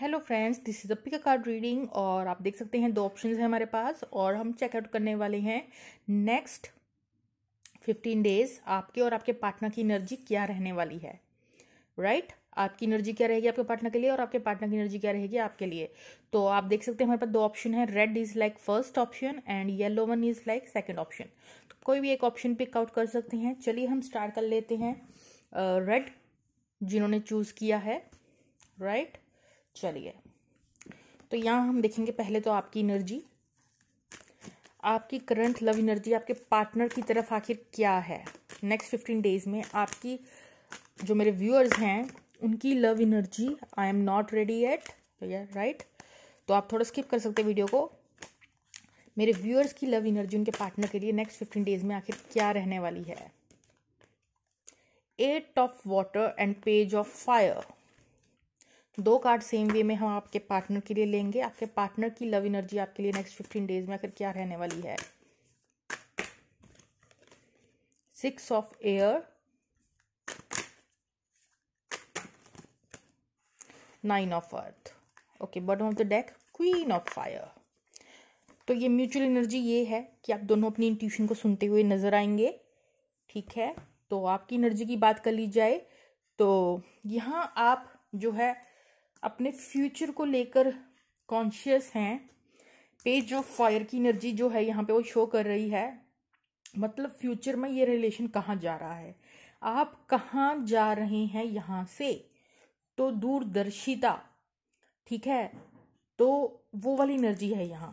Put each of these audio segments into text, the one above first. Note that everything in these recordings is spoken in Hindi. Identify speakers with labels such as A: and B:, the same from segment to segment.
A: Hello friends this is a pick card reading और आप देख सकते हैं दो ऑप्शन है हमारे पास और हम चेकआउट करने वाले हैं नेक्स्ट फिफ्टीन डेज आपके और आपके पार्टनर की एनर्जी क्या रहने वाली है राइट right? आपकी एनर्जी क्या रहेगी आपके पार्टनर के लिए और आपके पार्टनर की एनर्जी क्या रहेगी आपके लिए तो आप देख सकते हैं हमारे पास दो ऑप्शन है red is like first option and yellow one is like second option तो कोई भी एक ऑप्शन पिक आउट कर सकते हैं चलिए हम स्टार्ट कर लेते हैं रेड uh, जिन्होंने चूज किया है राइट right? चलिए तो यहाँ हम देखेंगे पहले तो आपकी एनर्जी आपकी करंट लव एनर्जी आपके पार्टनर की तरफ आखिर क्या है नेक्स्ट फिफ्टीन डेज में आपकी जो मेरे व्यूअर्स हैं उनकी love energy I am not ready at right तो आप थोड़ा स्किप कर सकते वीडियो को मेरे व्यूअर्स की लव एनर्जी उनके पार्टनर के लिए नेक्स्ट फिफ्टीन डेज में आखिर क्या रहने वाली है eight of water and page of fire दो कार्ड सेम वे में हम आपके पार्टनर के लिए लेंगे आपके पार्टनर की लव एनर्जी आपके लिए नेक्स्ट फिफ्टीन डेज में आखिर क्या रहने वाली है six of air nine of earth okay bottom of the deck queen of fire तो ये म्यूचुअल एनर्जी ये है कि आप दोनों अपनी इंट्यूशन को सुनते हुए नजर आएंगे ठीक है तो आपकी एनर्जी की बात कर ली जाए तो यहाँ आप जो है अपने फ्यूचर को लेकर कॉन्शियस हैं पेज ऑफ फायर की एनर्जी जो है यहाँ पे वो शो कर रही है मतलब फ्यूचर में ये रिलेशन कहाँ जा रहा है आप कहाँ जा रहे हैं यहाँ से तो दूरदर्शिता ठीक है तो वो वाली एनर्जी है यहाँ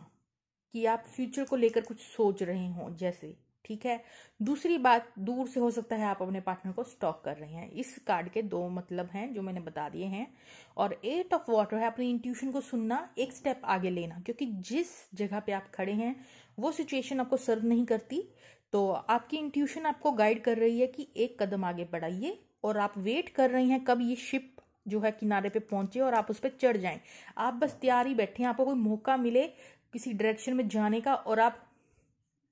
A: कि आप फ्यूचर को लेकर कुछ सोच रहे हो जैसे ठीक है दूसरी बात दूर से हो सकता है आप अपने पार्टनर को स्टॉक कर रहे हैं इस कार्ड के दो मतलब हैं जो मैंने बता दिए हैं और एट ऑफ वाटर है अपनी इंट्यूशन को सुनना एक स्टेप आगे लेना क्योंकि जिस जगह पे आप खड़े हैं वो सिचुएशन आपको सर्व नहीं करती तो आपकी इंट्यूशन आपको गाइड कर रही है कि एक कदम आगे बढ़ाइए और आप वेट कर रहे हैं कब ये शिप जो है किनारे पे पहुंचे और आप उस पर चढ़ जाएं आप बस तैयार ही बैठे हैं आपको कोई मौका मिले किसी डायरेक्शन में जाने का और आप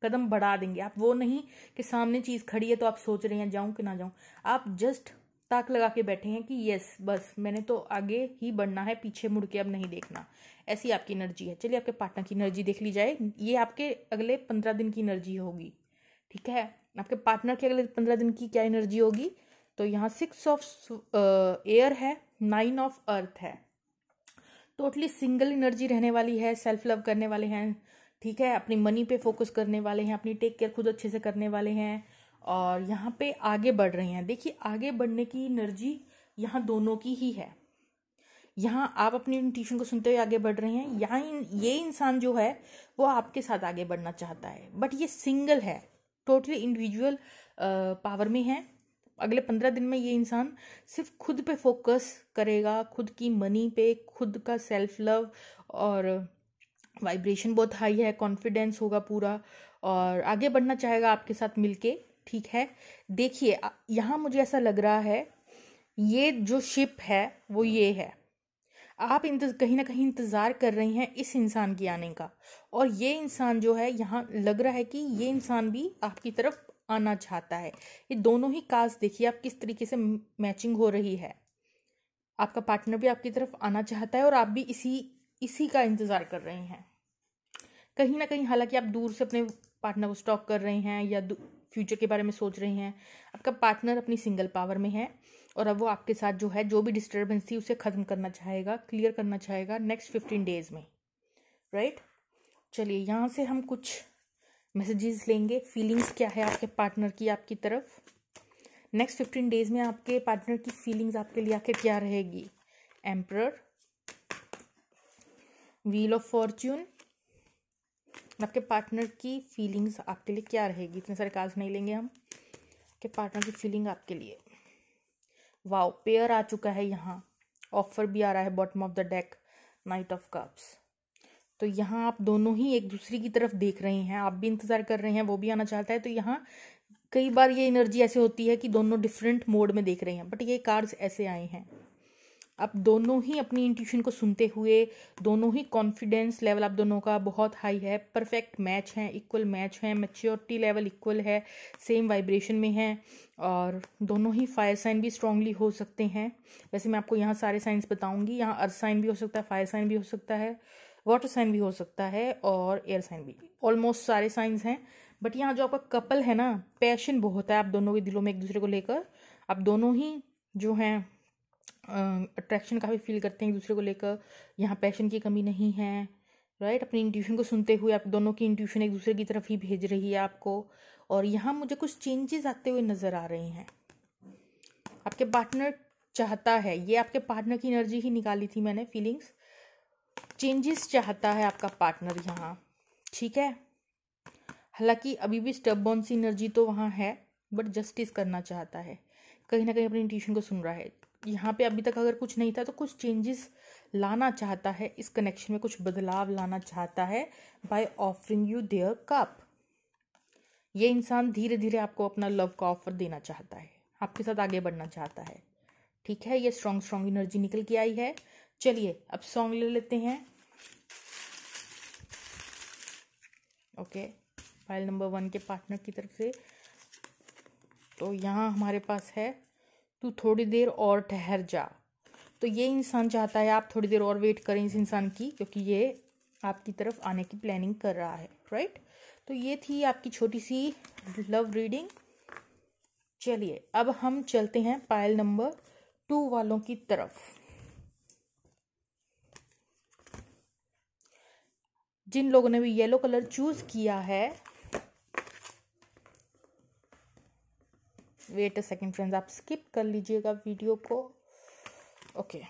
A: कदम बढ़ा देंगे आप वो नहीं कि सामने चीज़ खड़ी है तो आप सोच रहे हैं जाऊं कि ना जाऊं आप जस्ट ताक लगा के बैठे हैं कि यस बस मैंने तो आगे ही बढ़ना है पीछे मुड़ के अब नहीं देखना ऐसी आपकी एनर्जी है चलिए आपके पार्टनर की एनर्जी देख ली जाए ये आपके अगले पंद्रह दिन की एनर्जी होगी ठीक है आपके पार्टनर के अगले पंद्रह दिन की क्या एनर्जी होगी तो यहाँ सिक्स ऑफ एयर है नाइन ऑफ अर्थ है टोटली सिंगल एनर्जी रहने वाली है सेल्फ लव करने वाले हैं ठीक है अपनी मनी पे फोकस करने वाले हैं अपनी टेक केयर खुद अच्छे से करने वाले हैं और यहाँ पे आगे बढ़ रहे हैं देखिए आगे बढ़ने की एनर्जी यहाँ दोनों की ही है यहाँ आप अपनी ट्यूशन को सुनते हुए आगे बढ़ रहे हैं यहाँ इन, ये इंसान जो है वो आपके साथ आगे बढ़ना चाहता है बट ये सिंगल है टोटली इंडिविजुअल पावर में है अगले पंद्रह दिन में ये इंसान सिर्फ खुद पे फोकस करेगा खुद की मनी पे खुद का सेल्फ लव और वाइब्रेशन बहुत हाई है कॉन्फिडेंस होगा पूरा और आगे बढ़ना चाहेगा आपके साथ मिलके ठीक है देखिए यहाँ मुझे ऐसा लग रहा है ये जो शिप है वो ये है आप इंतज कहीं ना कहीं इंतज़ार कर रही हैं इस इंसान की आने का और ये इंसान जो है यहाँ लग रहा है कि ये इंसान भी आपकी तरफ आना चाहता है ये दोनों ही कास्ट देखिए आप किस तरीके से मैचिंग हो रही है आपका पार्टनर भी आपकी तरफ आना चाहता है और आप भी इसी इसी का इंतज़ार कर रहे हैं कहीं ना कहीं हालांकि आप दूर से अपने पार्टनर को स्टॉक कर रहे हैं या फ्यूचर के बारे में सोच रहे हैं आपका पार्टनर अपनी सिंगल पावर में है और अब वो आपके साथ जो है जो भी डिस्टर्बेंस थी उसे ख़त्म करना चाहेगा क्लियर करना चाहेगा नेक्स्ट फिफ्टीन डेज़ में राइट चलिए यहाँ से हम कुछ मैसेजेस लेंगे फीलिंग्स क्या है आपके पार्टनर की आपकी तरफ नेक्स्ट फिफ्टीन डेज़ में आपके पार्टनर की फीलिंग्स आपके लिए आखिर क्या रहेगी एम्प्रर व्हील ऑफ फॉर्च्यून आपके पार्टनर की फीलिंग्स आपके लिए क्या रहेगी इतने सारे कार्ड्स नहीं लेंगे हम के पार्टनर की फीलिंग आपके लिए वाओ पेयर आ चुका है यहाँ ऑफर भी आ रहा है bottom of the deck knight of cups तो यहाँ आप दोनों ही एक दूसरे की तरफ देख रहे हैं आप भी इंतज़ार कर रहे हैं वो भी आना चाहता है तो यहाँ कई बार ये एनर्जी ऐसे होती है कि दोनों डिफरेंट मोड में देख रहे हैं बट ये कार्ड्स ऐसे आए हैं आप दोनों ही अपनी इंट्यूशन को सुनते हुए दोनों ही कॉन्फिडेंस लेवल आप दोनों का बहुत हाई है परफेक्ट मैच है इक्वल मैच है मेच्योरिटी लेवल इक्वल है सेम वाइब्रेशन में है और दोनों ही फायर साइन भी स्ट्रांगली हो सकते हैं वैसे मैं आपको यहाँ सारे साइंस बताऊँगी यहाँ अर्थ साइन भी हो सकता है फायर साइन भी हो सकता है वाटर साइन भी हो सकता है और एयर साइन भी ऑलमोस्ट सारे साइंस हैं बट यहाँ जो आपका कपल है ना पैशन बहुत है आप दोनों के दिलों में एक दूसरे को लेकर आप दोनों ही जो हैं अट्रैक्शन काफ़ी फील करते हैं एक दूसरे को लेकर यहाँ पैशन की कमी नहीं है राइट अपनी इंट्यूशन को सुनते हुए आप दोनों की इंट्यूशन एक दूसरे की तरफ ही भेज रही है आपको और यहाँ मुझे कुछ चेंजेस आते हुए नज़र आ रहे हैं आपके पार्टनर चाहता है ये आपके पार्टनर की एनर्जी ही निकाली थी मैंने फीलिंग्स चेंजेस चाहता है आपका पार्टनर यहाँ ठीक है हालांकि अभी भी स्टबॉन बॉन्स एनर्जी तो वहाँ है बट जस्टिस करना चाहता है कहीं ना कहीं अपनी इंट्यूशन को सुन रहा है यहाँ पे अभी तक अगर कुछ नहीं था तो कुछ चेंजेस लाना चाहता है इस कनेक्शन में कुछ बदलाव लाना चाहता है by offering you their cup ये इंसान धीरे धीरे आपको अपना लव का ऑफर देना चाहता है आपके साथ आगे बढ़ना चाहता है ठीक है ये स्ट्रांग स्ट्रॉन्ग एनर्जी निकल के आई है चलिए अब सॉन्ग ले लेते हैं ओके फाइल नंबर वन के पार्टनर की तरफ से तो यहाँ हमारे पास है तू थोड़ी देर और ठहर जा तो ये इंसान चाहता है आप थोड़ी देर और वेट करें इस इंसान की क्योंकि ये आपकी तरफ आने की प्लानिंग कर रहा है राइट तो ये थी आपकी छोटी सी लव रीडिंग चलिए अब हम चलते हैं पायल नंबर टू वालों की तरफ जिन लोगों ने भी येलो कलर चूज किया है वेट अ सेकेंड फ्रेंड्स आप स्किप कर लीजिएगा वीडियो को ओके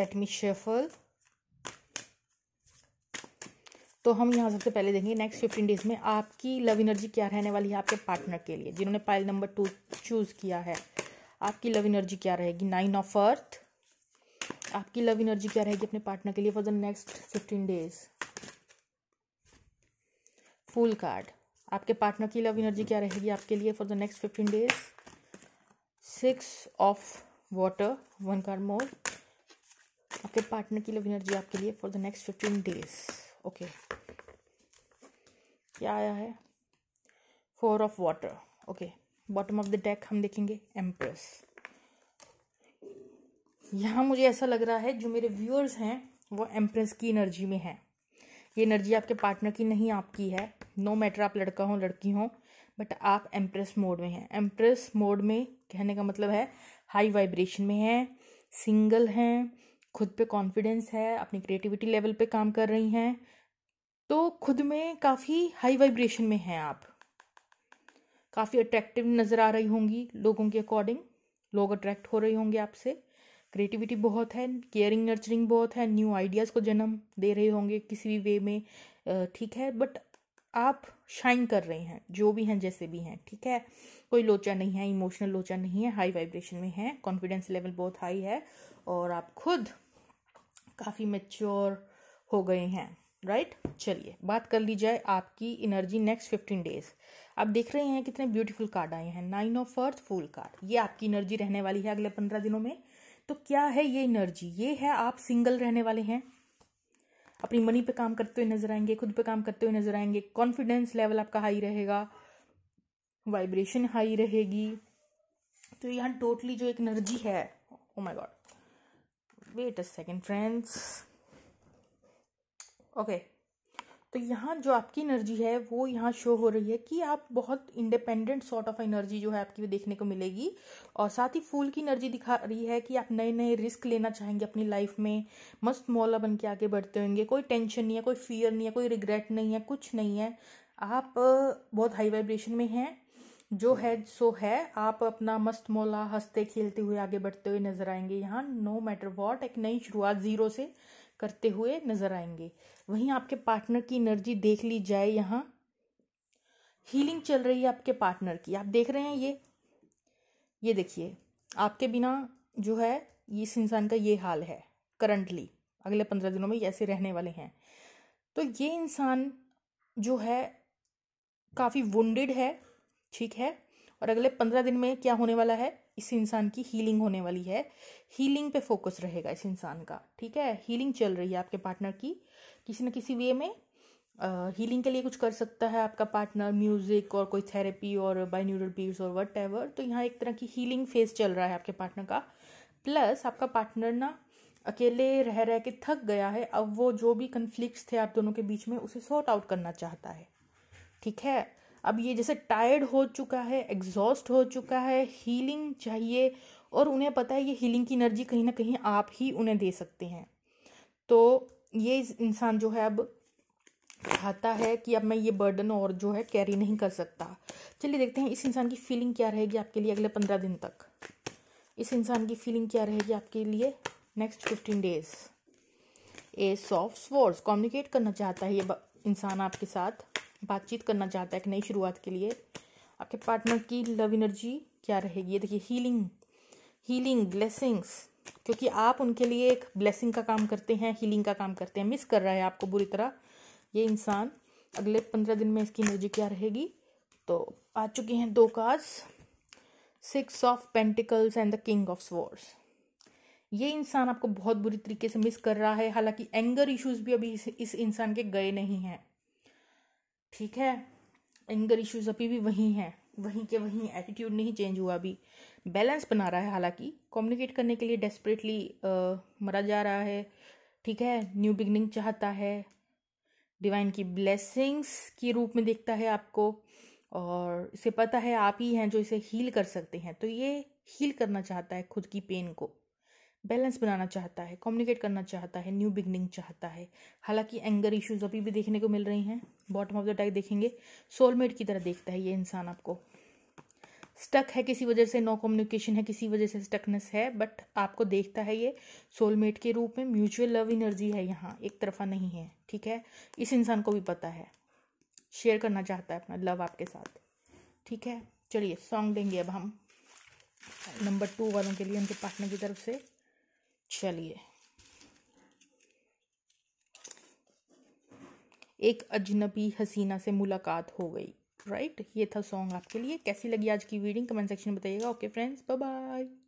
A: लेट मी शेफल तो हम यहाँ सबसे पहले देखेंगे नेक्स्ट फिफ्टीन डेज में आपकी लव एनर्जी क्या रहने वाली है आपके पार्टनर के लिए जिन्होंने पाइल नंबर टू चूज़ किया है आपकी लव एनर्जी क्या रहेगी नाइन ऑफ अर्थ आपकी लव एनर्जी क्या रहेगी अपने पार्टनर के लिए for the next fifteen days full card आपके पार्टनर की लव एनर्जी क्या रहेगी आपके लिए for the next fifteen days six of water one card more आपके पार्टनर की लव एनर्जी आपके लिए for the next fifteen days okay क्या आया है four of water okay bottom of the deck हम देखेंगे एम्प्रेस यहाँ मुझे ऐसा लग रहा है जो मेरे व्यूअर्स हैं वो एम्प्रेस की एनर्जी में हैं ये एनर्जी आपके पार्टनर की नहीं आपकी है नो मैटर आप लड़का हो लड़की हो बट आप एम्प्रेस मोड में हैं एम्प्रेस मोड में कहने का मतलब है हाई वाइब्रेशन में है सिंगल हैं खुद पे कॉन्फिडेंस है अपनी क्रिएटिविटी लेवल पे काम कर रही हैं तो खुद में काफ़ी हाई वाइब्रेशन में हैं आप काफ़ी अट्रैक्टिव नज़र आ रही होंगी लोगों के अकॉर्डिंग लोग अट्रैक्ट हो रहे होंगे आपसे क्रिएटिविटी बहुत है केयरिंग नर्चरिंग बहुत है न्यू आइडियाज़ को जन्म दे रहे होंगे किसी भी वे में ठीक है बट आप शाइन कर रहे हैं जो भी हैं जैसे भी हैं ठीक है कोई लोचा नहीं है इमोशनल लोचा नहीं है हाई वाइब्रेशन में है कॉन्फिडेंस लेवल बहुत हाई है और आप खुद काफ़ी मेच्योर हो गए हैं राइट चलिए बात कर ली जाए आपकी एनर्जी नेक्स्ट फिफ्टीन डेज आप देख रहे हैं कितने ब्यूटीफुल कार्ड आए हैं nine of earth full card ये आपकी एनर्जी रहने वाली है अगले पंद्रह दिनों में तो क्या है ये एनर्जी ये है आप सिंगल रहने वाले हैं अपनी मनी पे काम करते हुए नजर आएंगे खुद पे काम करते हुए नजर आएंगे कॉन्फिडेंस लेवल आपका हाई रहेगा वाइब्रेशन हाई रहेगी तो यहाँ टोटली जो एक एनर्जी है oh my god wait a second friends okay तो यहाँ जो आपकी एनर्जी है वो यहाँ शो हो रही है कि आप बहुत इंडिपेंडेंट सॉर्ट ऑफ एनर्जी जो है आपकी देखने को मिलेगी और साथ ही फूल की एनर्जी दिखा रही है कि आप नए नए रिस्क लेना चाहेंगे अपनी लाइफ में मस्त मौला बन के आगे बढ़ते होंगे कोई टेंशन नहीं है कोई फियर नहीं है कोई रिग्रेट नहीं है कुछ नहीं है आप बहुत हाई वाइब्रेशन में हैं जो है सो है आप अपना मस्त मौला हंसते खेलते हुए आगे बढ़ते हुए नजर आएंगे यहाँ नो मैटर वॉट एक नई शुरुआत जीरो से करते हुए नजर आएंगे वहीं आपके पार्टनर की एनर्जी देख ली जाए यहाँ हीलिंग चल रही है आपके पार्टनर की आप देख रहे हैं ये ये देखिए आपके बिना जो है इस इंसान का ये हाल है करंटली अगले पंद्रह दिनों में ऐसे रहने वाले हैं तो ये इंसान जो है काफ़ी वुंडेड है ठीक है और अगले पंद्रह दिन में क्या होने वाला है इस इंसान की हीलिंग होने वाली है हीलिंग पे फोकस रहेगा इस इंसान का ठीक है हीलिंग चल रही है आपके पार्टनर की किसी न किसी वे में हीलिंग के लिए कुछ कर सकता है आपका पार्टनर म्यूजिक और कोई थेरेपी और बाई न्यूरल पीड्स और वट एवर तो यहाँ एक तरह की हीलिंग फेज चल रहा है आपके पार्टनर का प्लस आपका पार्टनर ना अकेले रह रह के थक गया है अब वो जो भी कन्फ्लिक्ट थे आप दोनों के बीच में उसे सॉर्ट आउट करना चाहता है ठीक है अब ये जैसे टायर्ड हो चुका है एग्जॉस्ट हो चुका है हीलिंग चाहिए और उन्हें पता है ये हीलिंग की एनर्जी कहीं ना कहीं आप ही उन्हें दे सकते हैं तो ये इंसान जो है अब चाहता है कि अब मैं ये बर्डन और जो है कैरी नहीं कर सकता चलिए देखते हैं इस इंसान की फीलिंग क्या रहेगी आपके लिए अगले पंद्रह दिन तक इस इंसान की फीलिंग क्या रहेगी आपके लिए next fifteen days a soft words communicate करना चाहता है ये इंसान आपके साथ बातचीत करना चाहता है एक नई शुरुआत के लिए आपके पार्टनर की लव एनर्जी क्या रहेगी ये देखिए हीलिंग हीलिंग ब्लेसिंग्स क्योंकि आप उनके लिए एक ब्लेसिंग का काम करते हैं हीलिंग का काम करते हैं मिस कर रहा है आपको बुरी तरह ये इंसान अगले पंद्रह दिन में इसकी एनर्जी क्या रहेगी तो आ चुकी हैं दो cards six of pentacles and the king of swords ये इंसान आपको बहुत बुरी तरीके से मिस कर रहा है हालांकि एंगर इश्यूज भी अभी इस, इस इंसान के गए नहीं हैं ठीक है एंगर इश्यूज अभी भी वही हैं वहीं के वहीं एटीट्यूड नहीं चेंज हुआ अभी बैलेंस बना रहा है हालांकि कम्युनिकेट करने के लिए डेस्परेटली मरा जा रहा है ठीक है न्यू बिगनिंग चाहता है डिवाइन की ब्लेसिंग्स के रूप में देखता है आपको और इसे पता है आप ही हैं जो इसे हील कर सकते हैं तो ये हील करना चाहता है खुद की पेन को बैलेंस बनाना चाहता है कम्युनिकेट करना चाहता है न्यू बिगनिंग चाहता है हालांकि एंगर इश्यूज अभी भी देखने को मिल रही हैं बॉटम ऑफ द टैग देखेंगे सोलमेट की तरह देखता है ये इंसान आपको स्टक है किसी वजह से नो कम्युनिकेशन है किसी वजह से स्टकनेस है बट आपको देखता है ये सोलमेट के रूप में म्यूचुअल लव इनर्जी है यहाँ एक तरफा नहीं है ठीक है इस इंसान को भी पता है शेयर करना चाहता है अपना लव आपके साथ ठीक है चलिए सॉन्ग देंगे अब हम नंबर टू वालों के लिए उनके पार्टनर की तरफ से चलिए एक अजनबी हसीना से मुलाकात हो गई राइट ये था सॉन्ग आपके लिए कैसी लगी आज की वीडिंग कमेंट सेक्शन में बताइएगा ओके फ्रेंड्स बाय बाय